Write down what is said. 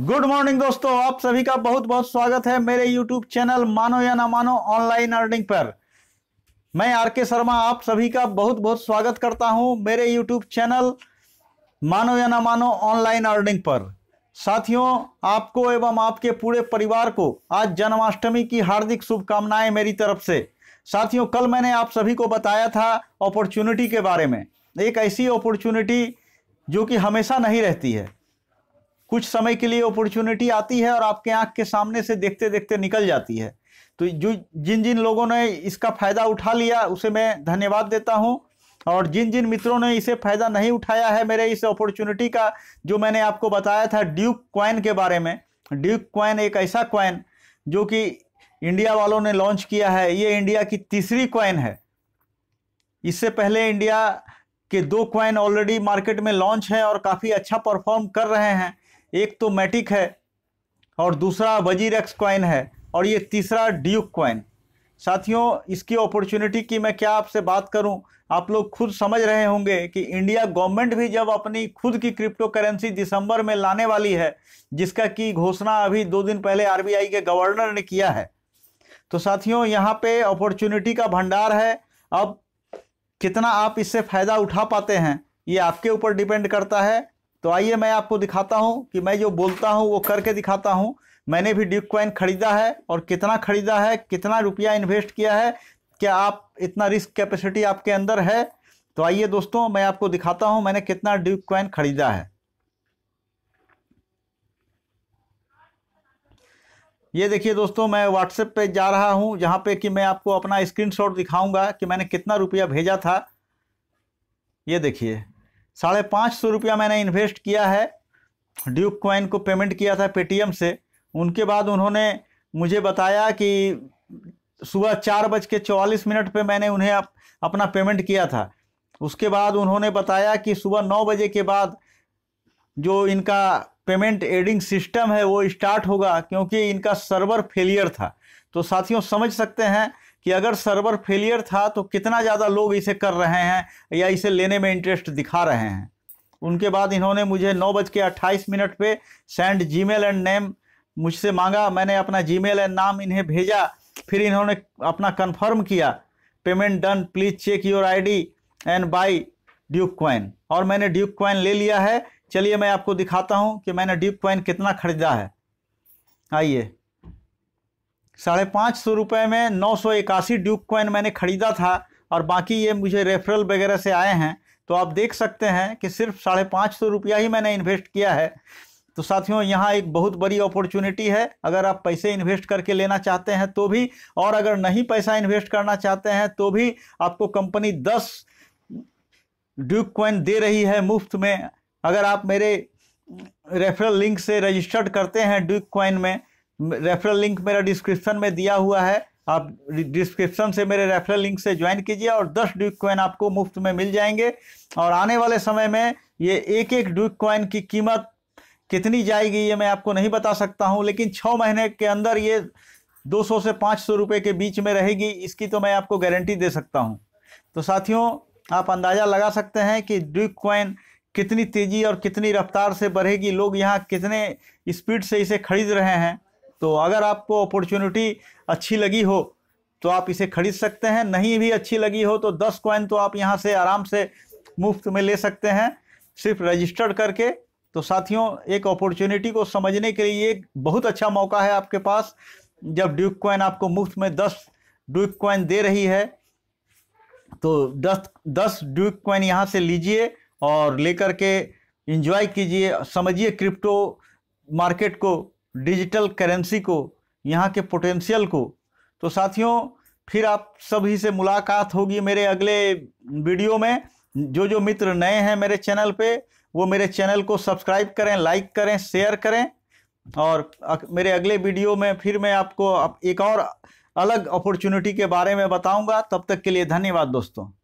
good morning दोस्तों आप सभी का बहुत बहुत स्वागत है मेरे यूट्यूब चैनल मानो या ना मानो ऑनलाइन अर्निंग पर मैं आर के शर्मा आप सभी का बहुत बहुत स्वागत करता हूं मेरे यूट्यूब चैनल मानो या ना मानो ऑनलाइन अर्निंग पर साथियों आपको एवं आपके पूरे परिवार को आज जन्माष्टमी की हार्दिक शुभकामनाएं मेरी तरफ से साथियों कल मैंने आप सभी को बताया था अपॉर्चुनिटी के बारे में एक ऐसी अपॉर्चुनिटी जो कि हमेशा नहीं रहती है कुछ समय के लिए अपॉर्चुनिटी आती है और आपके आंख के सामने से देखते देखते निकल जाती है तो जो जिन जिन लोगों ने इसका फ़ायदा उठा लिया उसे मैं धन्यवाद देता हूँ और जिन जिन मित्रों ने इसे फ़ायदा नहीं उठाया है मेरे इस अपॉर्चुनिटी का जो मैंने आपको बताया था ड्यूक क्वाइन के बारे में ड्यूक क्वाइन एक ऐसा क्वाइन जो कि इंडिया वालों ने लॉन्च किया है ये इंडिया की तीसरी क्वाइन है इससे पहले इंडिया के दो क्वाइन ऑलरेडी मार्केट में लॉन्च हैं और काफ़ी अच्छा परफॉर्म कर रहे हैं एक तो मैटिक है और दूसरा वजीर एक्स क्वाइन है और ये तीसरा ड्यूक क्वाइन साथियों इसकी अपॉर्चुनिटी की मैं क्या आपसे बात करूं आप लोग खुद समझ रहे होंगे कि इंडिया गवर्नमेंट भी जब अपनी खुद की क्रिप्टो करेंसी दिसंबर में लाने वाली है जिसका की घोषणा अभी दो दिन पहले आरबीआई के गवर्नर ने किया है तो साथियों यहाँ पे अपॉर्चुनिटी का भंडार है अब कितना आप इससे फ़ायदा उठा पाते हैं ये आपके ऊपर डिपेंड करता है तो आइए मैं आपको दिखाता हूँ कि मैं जो बोलता हूँ वो करके दिखाता हूँ मैंने भी ड्यूक क्वाइन खरीदा है और कितना खरीदा है कितना रुपया इन्वेस्ट किया है क्या आप इतना रिस्क कैपेसिटी आपके अंदर है तो आइए दोस्तों मैं आपको दिखाता हूँ मैंने कितना ड्यूक कॉइन खरीदा है ये देखिए दोस्तों मैं व्हाट्सएप पे जा रहा हूँ जहाँ पे कि मैं आपको अपना स्क्रीनशॉट दिखाऊंगा कि मैंने कितना रुपया भेजा था ये देखिए साढ़े पाँच सौ रुपया मैंने इन्वेस्ट किया है ड्यूक क्वाइन को पेमेंट किया था पेटीएम से उनके बाद उन्होंने मुझे बताया कि सुबह चार बज के चौवालीस मिनट पर मैंने उन्हें अप, अपना पेमेंट किया था उसके बाद उन्होंने बताया कि सुबह नौ बजे के बाद जो इनका पेमेंट एडिंग सिस्टम है वो स्टार्ट होगा क्योंकि इनका सर्वर फेलियर था तो साथियों समझ सकते हैं कि अगर सर्वर फेलियर था तो कितना ज़्यादा लोग इसे कर रहे हैं या इसे लेने में इंटरेस्ट दिखा रहे हैं उनके बाद इन्होंने मुझे नौ बज के अट्ठाईस मिनट पर send Gmail and name मुझसे मांगा मैंने अपना जी मेल एंड नाम इन्हें भेजा फिर इन्होंने अपना कन्फर्म किया payment done please check your ID and buy Duke coin और मैंने ड्यूक क्वाइन ले लिया है चलिए मैं आपको दिखाता हूँ कि मैंने ड्यूक क्वाइन कितना ख़रीदा है आइए साढ़े पाँच सौ रुपये में नौ सौ इक्यासी ड्यूक कॉइन मैंने ख़रीदा था और बाकी ये मुझे रेफरल वगैरह से आए हैं तो आप देख सकते हैं कि सिर्फ साढ़े पाँच सौ रुपया ही मैंने इन्वेस्ट किया है तो साथियों यहाँ एक बहुत बड़ी अपॉर्चुनिटी है अगर आप पैसे इन्वेस्ट करके लेना चाहते हैं तो भी और अगर नहीं पैसा इन्वेस्ट करना चाहते हैं तो भी आपको कंपनी दस ड्यूक कॉइन दे रही है मुफ्त में अगर आप मेरे रेफरल लिंक से रजिस्टर्ड करते हैं ड्यूक कॉइन में रेफरल लिंक मेरा डिस्क्रिप्शन में दिया हुआ है आप डिस्क्रिप्शन से मेरे रेफरल लिंक से ज्वाइन कीजिए और दस ड्यूक कॉइन आपको मुफ्त में मिल जाएंगे और आने वाले समय में ये एक एक ड्यूक कॉइन की कीमत कितनी जाएगी ये मैं आपको नहीं बता सकता हूँ लेकिन छः महीने के अंदर ये 200 से 500 रुपये के बीच में रहेगी इसकी तो मैं आपको गारंटी दे सकता हूँ तो साथियों आप अंदाज़ा लगा सकते हैं कि ड्यूक कॉइन कितनी तेज़ी और कितनी रफ्तार से बढ़ेगी लोग यहाँ कितने स्पीड से इसे खरीद रहे हैं तो अगर आपको अपॉर्चुनिटी अच्छी लगी हो तो आप इसे खरीद सकते हैं नहीं भी अच्छी लगी हो तो दस कॉइन तो आप यहाँ से आराम से मुफ्त में ले सकते हैं सिर्फ रजिस्टर्ड करके तो साथियों एक अपॉर्चुनिटी को समझने के लिए एक बहुत अच्छा मौका है आपके पास जब ड्यूक कॉइन आपको मुफ्त में दस ड्यूक कॉइन दे रही है तो दस दस ड्यूक कॉइन यहाँ से लीजिए और लेकर के इंजॉय कीजिए समझिए क्रिप्टो मार्केट को डिजिटल करेंसी को यहाँ के पोटेंशियल को तो साथियों फिर आप सभी से मुलाकात होगी मेरे अगले वीडियो में जो जो मित्र नए हैं मेरे चैनल पे वो मेरे चैनल को सब्सक्राइब करें लाइक करें शेयर करें और मेरे अगले वीडियो में फिर मैं आपको एक और अलग अपॉर्चुनिटी के बारे में बताऊंगा तब तक के लिए धन्यवाद दोस्तों